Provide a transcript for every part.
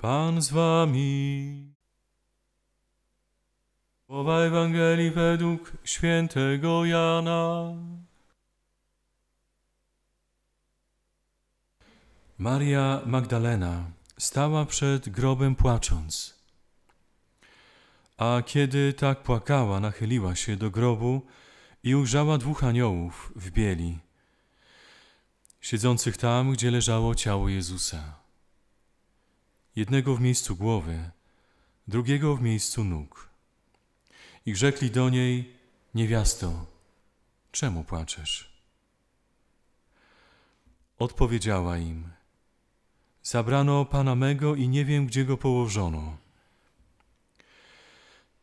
Pan z wami. Słowa Ewangelii według świętego Jana. Maria Magdalena stała przed grobem płacząc. A kiedy tak płakała, nachyliła się do grobu i ujrzała dwóch aniołów w bieli, siedzących tam, gdzie leżało ciało Jezusa jednego w miejscu głowy, drugiego w miejscu nóg. I rzekli do niej, niewiasto, czemu płaczesz? Odpowiedziała im, zabrano pana mego i nie wiem, gdzie go położono.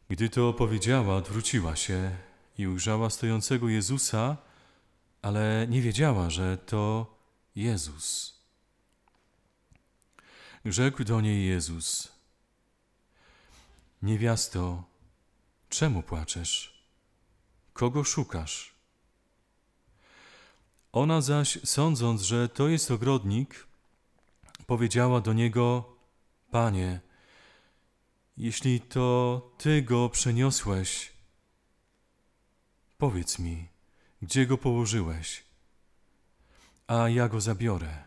Gdy to opowiedziała, odwróciła się i ujrzała stojącego Jezusa, ale nie wiedziała, że to Jezus. Rzekł do niej Jezus: Niewiasto, czemu płaczesz? Kogo szukasz? Ona zaś, sądząc, że to jest ogrodnik, powiedziała do niego: Panie, jeśli to ty go przeniosłeś, powiedz mi, gdzie go położyłeś, a ja go zabiorę.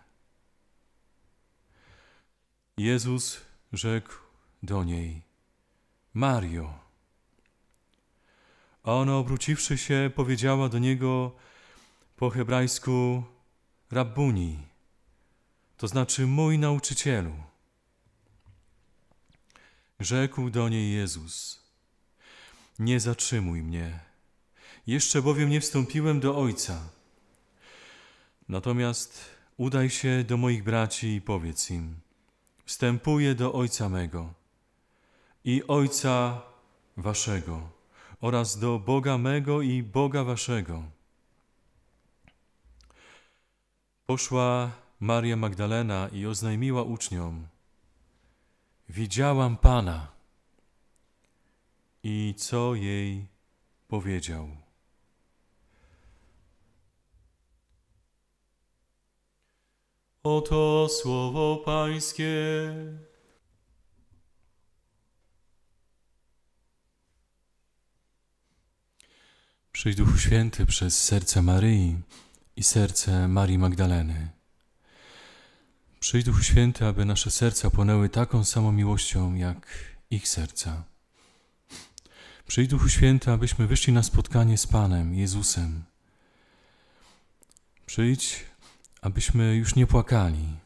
Jezus rzekł do niej: Mario. A ona obróciwszy się, powiedziała do niego po hebrajsku rabbuni, to znaczy mój nauczycielu. Rzekł do niej Jezus: Nie zatrzymuj mnie, jeszcze bowiem nie wstąpiłem do Ojca. Natomiast udaj się do moich braci i powiedz im: wstępuję do Ojca mego i Ojca waszego oraz do Boga mego i Boga waszego. Poszła Maria Magdalena i oznajmiła uczniom: Widziałam Pana. I co jej powiedział? Oto słowo Pańskie. Przyjdź Duchu Święty przez serce Maryi i serce Marii Magdaleny. Przyjdź Duchu Święty, aby nasze serca płonęły taką samą miłością jak ich serca. Przyjdź Duchu Święty, abyśmy wyszli na spotkanie z Panem, Jezusem. Przyjdź abyśmy już nie płakali,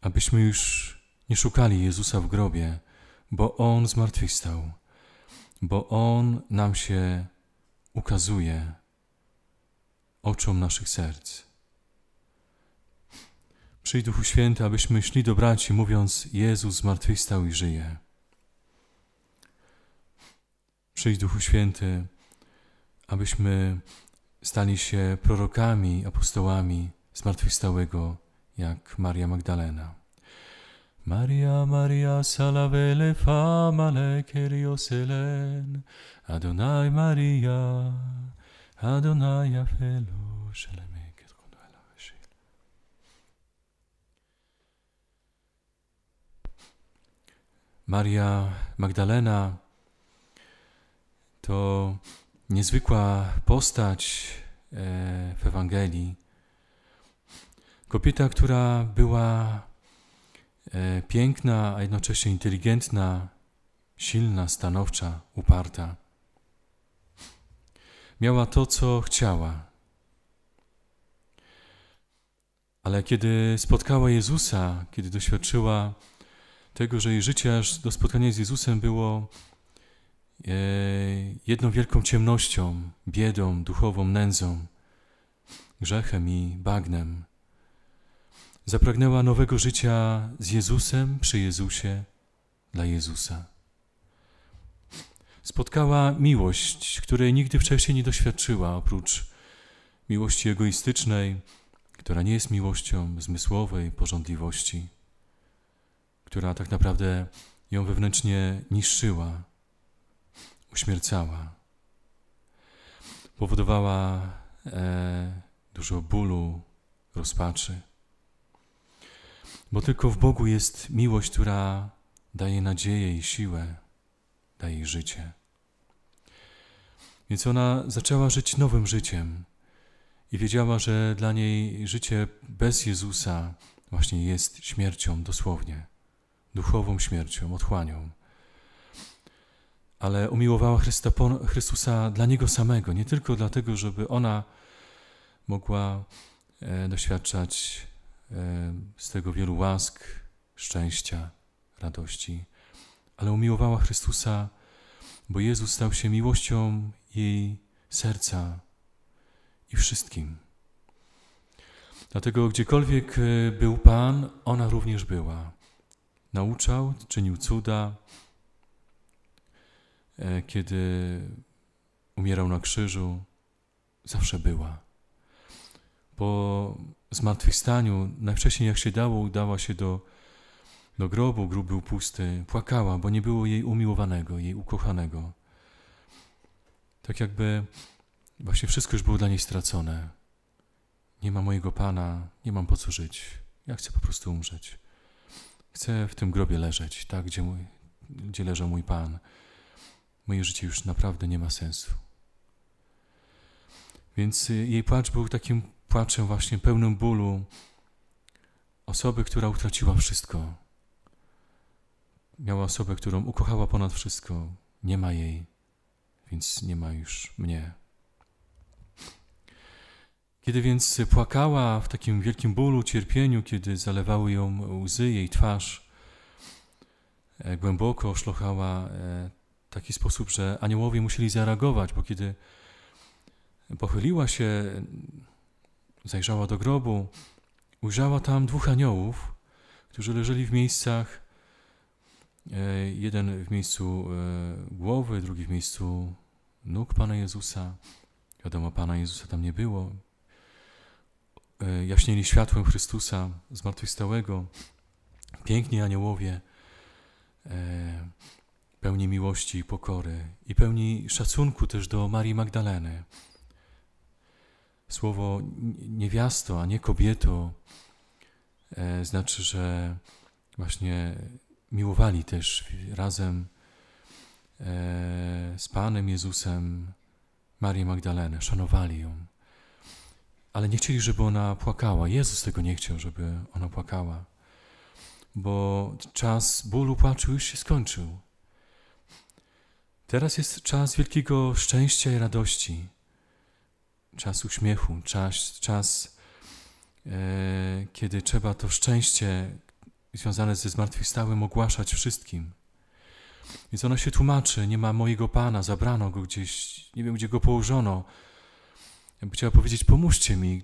abyśmy już nie szukali Jezusa w grobie, bo On zmartwychwstał, bo On nam się ukazuje oczom naszych serc. Przyjdź Duchu Święty, abyśmy szli do braci, mówiąc Jezus zmartwychwstał i żyje. Przyjdź Duchu Święty, abyśmy stali się prorokami, apostołami, zmartwychwstałego jak Maria Magdalena. Maria, Maria, salavele famale, Kyrios Elen, Adonai Maria, Adonai Afelo, Maria Magdalena to niezwykła postać e, w Ewangelii Kobieta, która była e, piękna, a jednocześnie inteligentna, silna, stanowcza, uparta. Miała to, co chciała. Ale kiedy spotkała Jezusa, kiedy doświadczyła tego, że jej życie aż do spotkania z Jezusem było e, jedną wielką ciemnością, biedą duchową, nędzą, grzechem i bagnem, Zapragnęła nowego życia z Jezusem, przy Jezusie, dla Jezusa. Spotkała miłość, której nigdy wcześniej nie doświadczyła, oprócz miłości egoistycznej, która nie jest miłością zmysłowej porządliwości, która tak naprawdę ją wewnętrznie niszczyła, uśmiercała. Powodowała e, dużo bólu, rozpaczy bo tylko w Bogu jest miłość, która daje nadzieję i siłę, daje życie. Więc ona zaczęła żyć nowym życiem i wiedziała, że dla niej życie bez Jezusa właśnie jest śmiercią dosłownie, duchową śmiercią, otchłanią. Ale umiłowała Chrysta, Chrystusa dla Niego samego, nie tylko dlatego, żeby ona mogła e, doświadczać E, z tego wielu łask, szczęścia, radości. Ale umiłowała Chrystusa, bo Jezus stał się miłością jej serca i wszystkim. Dlatego gdziekolwiek e, był Pan, ona również była. Nauczał, czynił cuda. E, kiedy umierał na krzyżu, zawsze była. Bo zmartwychwstaniu, najwcześniej jak się dało, udała się do, do grobu, grób był pusty, płakała, bo nie było jej umiłowanego, jej ukochanego. Tak jakby właśnie wszystko już było dla niej stracone. Nie ma mojego Pana, nie mam po co żyć. Ja chcę po prostu umrzeć. Chcę w tym grobie leżeć, tak, gdzie, mój, gdzie leżał mój Pan. Moje życie już naprawdę nie ma sensu. Więc y, jej płacz był takim płaczem właśnie pełnym bólu osoby, która utraciła wszystko. Miała osobę, którą ukochała ponad wszystko. Nie ma jej, więc nie ma już mnie. Kiedy więc płakała w takim wielkim bólu, cierpieniu, kiedy zalewały ją łzy, jej twarz, e, głęboko oszlochała w e, taki sposób, że aniołowie musieli zareagować, bo kiedy pochyliła się Zajrzała do grobu, ujrzała tam dwóch aniołów, którzy leżeli w miejscach, e, jeden w miejscu e, głowy, drugi w miejscu nóg Pana Jezusa. Wiadomo, Pana Jezusa tam nie było. E, jaśnieli światłem Chrystusa zmartwychwstałego. Piękni aniołowie, pełni miłości i pokory i pełni szacunku też do Marii Magdaleny. Słowo niewiasto, a nie kobieto, e, znaczy, że właśnie miłowali też razem e, z Panem Jezusem Marię Magdalenę, szanowali ją. Ale nie chcieli, żeby ona płakała. Jezus tego nie chciał, żeby ona płakała, bo czas bólu płaczu już się skończył. Teraz jest czas wielkiego szczęścia i radości czas uśmiechu, czas, czas e, kiedy trzeba to szczęście związane ze zmartwychwstałym ogłaszać wszystkim. Więc ona się tłumaczy, nie ma mojego Pana, zabrano go gdzieś, nie wiem gdzie go położono. Ja chciała powiedzieć, pomóżcie mi,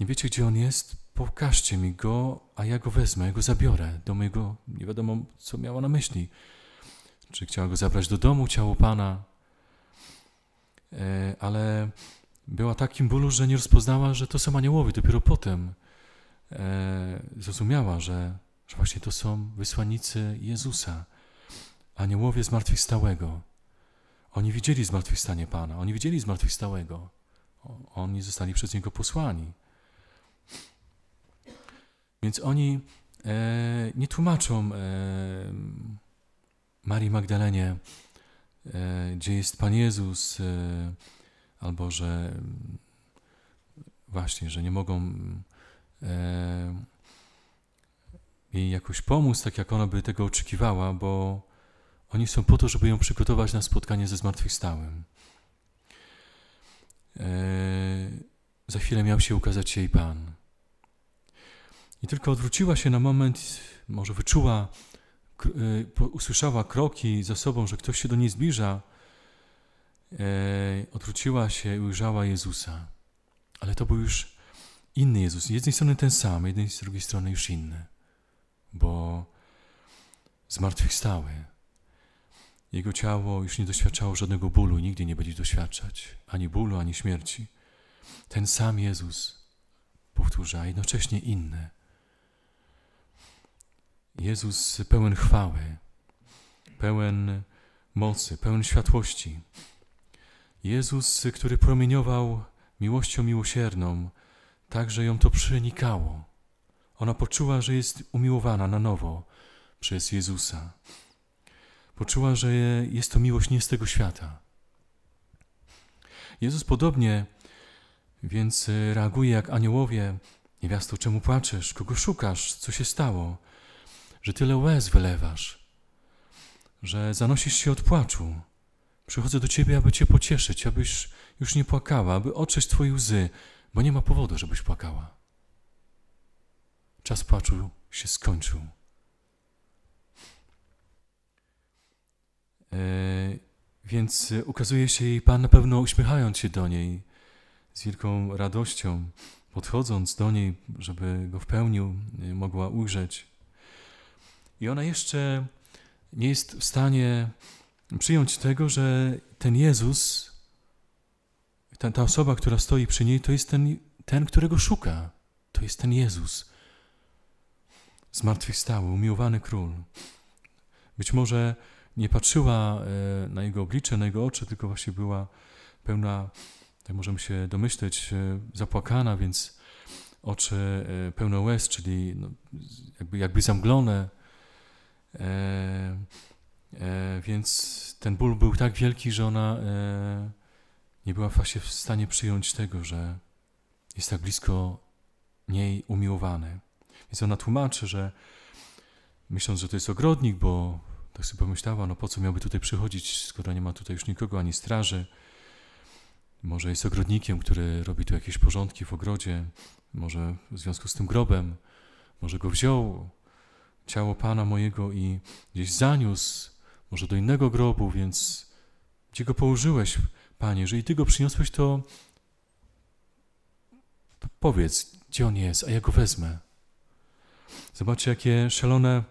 nie wiecie, gdzie on jest? Pokażcie mi go, a ja go wezmę, ja go zabiorę do mojego. Nie wiadomo, co miała na myśli. Czy chciała go zabrać do domu, ciało pana? E, ale była takim bólu, że nie rozpoznała, że to są aniołowie. Dopiero potem e, zrozumiała, że, że właśnie to są wysłannicy Jezusa, aniołowie zmartwychwstałego. Oni widzieli zmartwychwstanie Pana, oni widzieli zmartwychwstałego. Oni zostali przez Niego posłani. Więc oni e, nie tłumaczą e, Marii Magdalenie, E, gdzie jest Pan Jezus, e, albo że właśnie, że nie mogą mm, e, jej jakoś pomóc, tak jak ona by tego oczekiwała, bo oni są po to, żeby ją przygotować na spotkanie ze zmartwychwstałym. Za chwilę miał się ukazać jej Pan. I tylko odwróciła się na moment, może wyczuła Y, usłyszała kroki za sobą, że ktoś się do niej zbliża, e, odwróciła się i ujrzała Jezusa. Ale to był już inny Jezus. Z jednej strony ten sam, jednej z drugiej strony już inny, bo zmartwychwstały. Jego ciało już nie doświadczało żadnego bólu, nigdy nie będzie doświadczać ani bólu, ani śmierci. Ten sam Jezus powtórza, jednocześnie inny. Jezus pełen chwały, pełen mocy, pełen światłości. Jezus, który promieniował miłością miłosierną, tak, że ją to przenikało. Ona poczuła, że jest umiłowana na nowo przez Jezusa. Poczuła, że jest to miłość nie z tego świata. Jezus podobnie więc reaguje jak aniołowie. Niewiasto, czemu płaczesz? Kogo szukasz? Co się stało? że tyle łez wylewasz, że zanosisz się od płaczu. Przychodzę do Ciebie, aby Cię pocieszyć, abyś już nie płakała, aby otrzeć Twoje łzy, bo nie ma powodu, żebyś płakała. Czas płaczu się skończył. E, więc ukazuje się jej Pan na pewno uśmiechając się do niej, z wielką radością, podchodząc do niej, żeby go w pełni e, mogła ujrzeć. I ona jeszcze nie jest w stanie przyjąć tego, że ten Jezus, ta, ta osoba, która stoi przy niej, to jest ten, ten, którego szuka. To jest ten Jezus. Zmartwychwstały, umiłowany król. Być może nie patrzyła e, na jego oblicze, na jego oczy, tylko właśnie była pełna, tak możemy się domyśleć, e, zapłakana, więc oczy e, pełne łez, czyli no, jakby, jakby zamglone, E, e, więc ten ból był tak wielki, że ona e, nie była właśnie w stanie przyjąć tego, że jest tak blisko niej umiłowany. Więc ona tłumaczy, że myśląc, że to jest ogrodnik, bo tak sobie pomyślała, no po co miałby tutaj przychodzić, skoro nie ma tutaj już nikogo, ani straży. Może jest ogrodnikiem, który robi tu jakieś porządki w ogrodzie, może w związku z tym grobem, może go wziął, ciało Pana mojego i gdzieś zaniósł, może do innego grobu, więc gdzie go położyłeś, Panie? Jeżeli Ty go przyniosłeś, to powiedz, gdzie on jest, a ja go wezmę. Zobaczcie, jakie szalone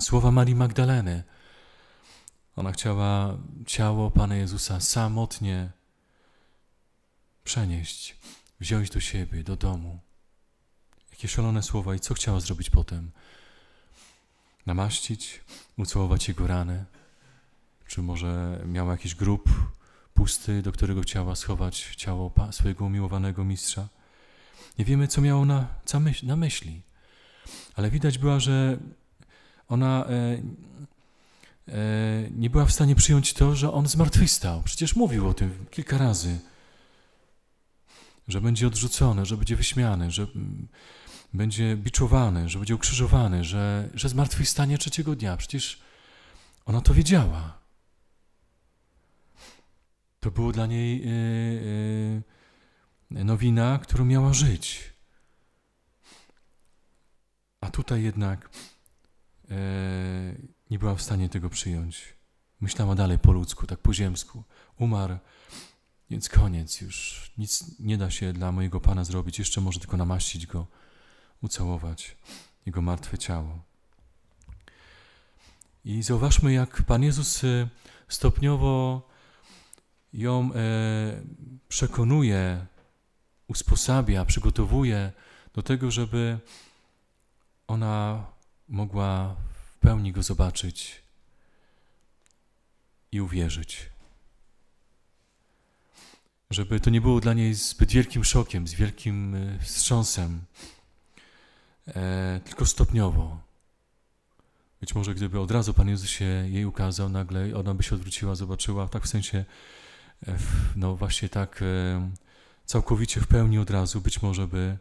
słowa Marii Magdaleny. Ona chciała ciało Pana Jezusa samotnie przenieść, wziąć do siebie, do domu. Jakie szalone słowa i co chciała zrobić potem? namaścić, ucałować jego ranę, czy może miał jakiś grób pusty, do którego chciała schować ciało swojego umiłowanego mistrza. Nie wiemy, co miała ona na myśli, ale widać była, że ona e, e, nie była w stanie przyjąć to, że on zmartwychwstał. Przecież mówił o tym kilka razy, że będzie odrzucony, że będzie wyśmiany, że mm, będzie biczowany, że będzie ukrzyżowany, że, że zmartwychwstanie trzeciego dnia. Przecież ona to wiedziała. To była dla niej yy, yy, nowina, którą miała żyć. A tutaj jednak yy, nie była w stanie tego przyjąć. Myślała dalej po ludzku, tak po ziemsku. Umarł, więc koniec już. Nic nie da się dla mojego Pana zrobić. Jeszcze może tylko namaścić go ucałować Jego martwe ciało. I zauważmy, jak Pan Jezus y, stopniowo ją e, przekonuje, usposabia, przygotowuje do tego, żeby ona mogła w pełni Go zobaczyć i uwierzyć. Żeby to nie było dla niej zbyt wielkim szokiem, z wielkim y, wstrząsem, e, tylko stopniowo. Być może gdyby od razu Pan Jezus się jej ukazał, nagle ona by się odwróciła, zobaczyła, tak w sensie, e, no właśnie tak e, całkowicie w pełni od razu, być może by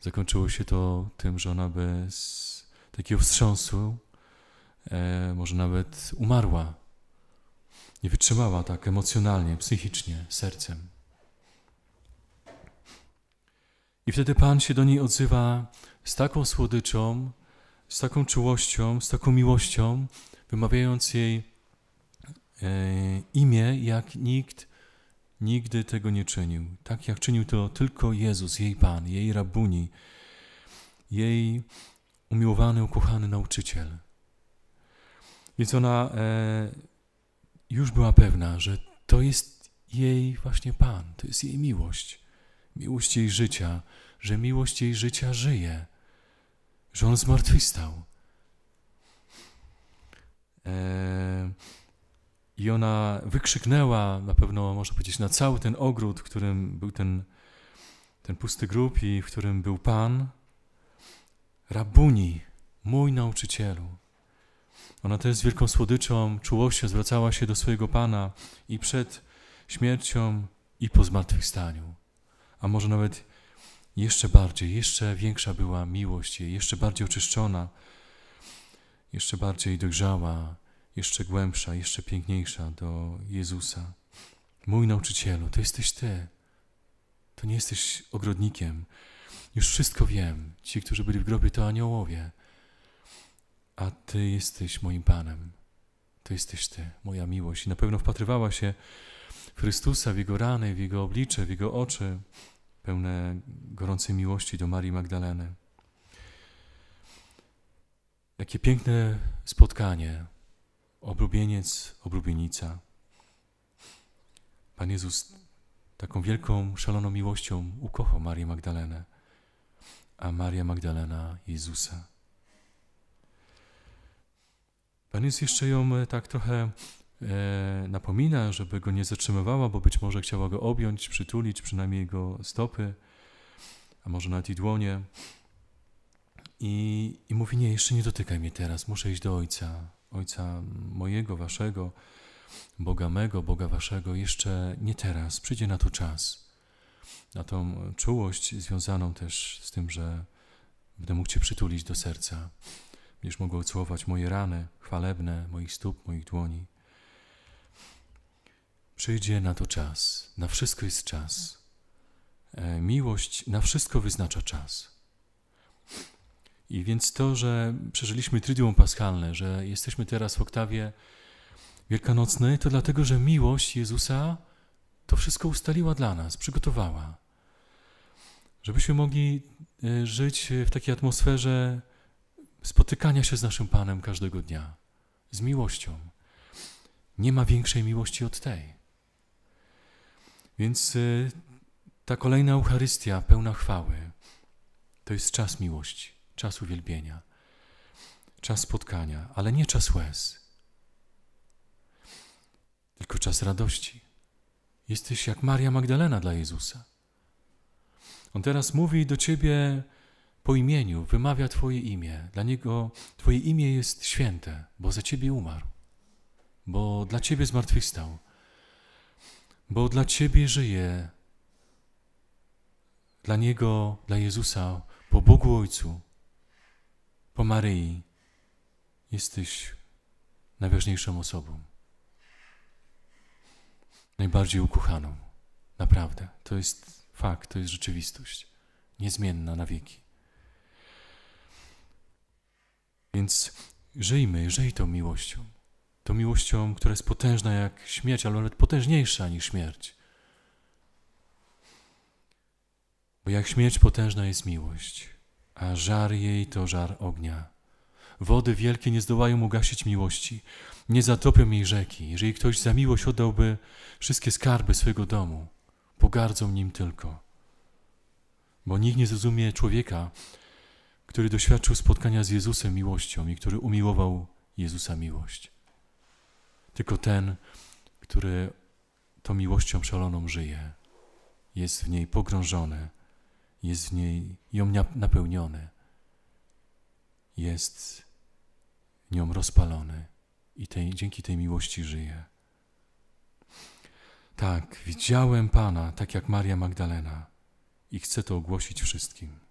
zakończyło się to tym, że ona by z takiego wstrząsu, e, może nawet umarła, nie wytrzymała tak emocjonalnie, psychicznie, sercem. I wtedy Pan się do niej odzywa z taką słodyczą, z taką czułością, z taką miłością, wymawiając jej e, imię, jak nikt nigdy tego nie czynił. Tak jak czynił to tylko Jezus, jej Pan, jej rabuni, jej umiłowany, ukochany nauczyciel. Więc ona e, już była pewna, że to jest jej właśnie Pan, to jest jej miłość, miłość jej życia, że miłość jej życia żyje że on zmartwychwstał. Eee, I ona wykrzyknęła, na pewno można powiedzieć, na cały ten ogród, w którym był ten, ten pusty grób i w którym był Pan, Rabuni, mój nauczycielu. Ona też z wielką słodyczą, czułością zwracała się do swojego Pana i przed śmiercią, i po zmartwychwstaniu. A może nawet jeszcze bardziej, jeszcze większa była miłość jej, jeszcze bardziej oczyszczona, jeszcze bardziej dojrzała, jeszcze głębsza, jeszcze piękniejsza do Jezusa. Mój nauczycielu, to jesteś Ty. To nie jesteś ogrodnikiem. Już wszystko wiem. Ci, którzy byli w grobie, to aniołowie. A Ty jesteś moim Panem. To jesteś Ty, moja miłość. I na pewno wpatrywała się w Chrystusa, w Jego rany, w Jego oblicze, w Jego oczy pełne gorącej miłości do Marii Magdaleny. Jakie piękne spotkanie, oblubieniec, oblubienica. Pan Jezus taką wielką, szaloną miłością ukochał Marię Magdalenę, a Maria Magdalena Jezusa. Pan Jezus jeszcze ją tak trochę E, napomina, żeby go nie zatrzymywała, bo być może chciała go objąć, przytulić, przynajmniej jego stopy, a może nawet i dłonie. I, I mówi: Nie, jeszcze nie dotykaj mnie teraz, muszę iść do ojca, ojca mojego, waszego, Boga mego, Boga waszego, jeszcze nie teraz, przyjdzie na to czas. Na tą czułość związaną też z tym, że będę mógł Cię przytulić do serca. Będziesz mogła odsłować moje rany chwalebne, moich stóp, moich dłoni. Przyjdzie na to czas, na wszystko jest czas. E, miłość na wszystko wyznacza czas. I więc to, że przeżyliśmy Triduum Paschalne, że jesteśmy teraz w oktawie wielkanocnej, to dlatego, że miłość Jezusa to wszystko ustaliła dla nas, przygotowała. Żebyśmy mogli e, żyć w takiej atmosferze spotykania się z naszym Panem każdego dnia, z miłością. Nie ma większej miłości od tej. Więc y, ta kolejna Eucharystia pełna chwały to jest czas miłości, czas uwielbienia, czas spotkania, ale nie czas łez, tylko czas radości. Jesteś jak Maria Magdalena dla Jezusa. On teraz mówi do ciebie po imieniu, wymawia Twoje imię. Dla niego Twoje imię jest święte, bo za Ciebie umarł, bo dla Ciebie zmartwychwstał bo dla Ciebie żyje, Dla Niego, dla Jezusa, po Bogu Ojcu, po Maryi, jesteś najważniejszą osobą. Najbardziej ukochaną. Naprawdę. To jest fakt, to jest rzeczywistość. Niezmienna na wieki. Więc żyjmy, żyj tą miłością tą miłością, która jest potężna jak śmierć, ale nawet potężniejsza niż śmierć. Bo jak śmierć potężna jest miłość, a żar jej to żar ognia. Wody wielkie nie zdołają ugasić miłości, nie zatopią jej rzeki. Jeżeli ktoś za miłość oddałby wszystkie skarby swojego domu, pogardzą nim tylko. Bo nikt nie zrozumie człowieka, który doświadczył spotkania z Jezusem miłością i który umiłował Jezusa miłość. Tylko ten, który tą miłością szaloną żyje, jest w niej pogrążony, jest w niej ją napełniony, jest nią rozpalony i tej, dzięki tej miłości żyje. Tak, widziałem Pana, tak jak Maria Magdalena, i chcę to ogłosić wszystkim.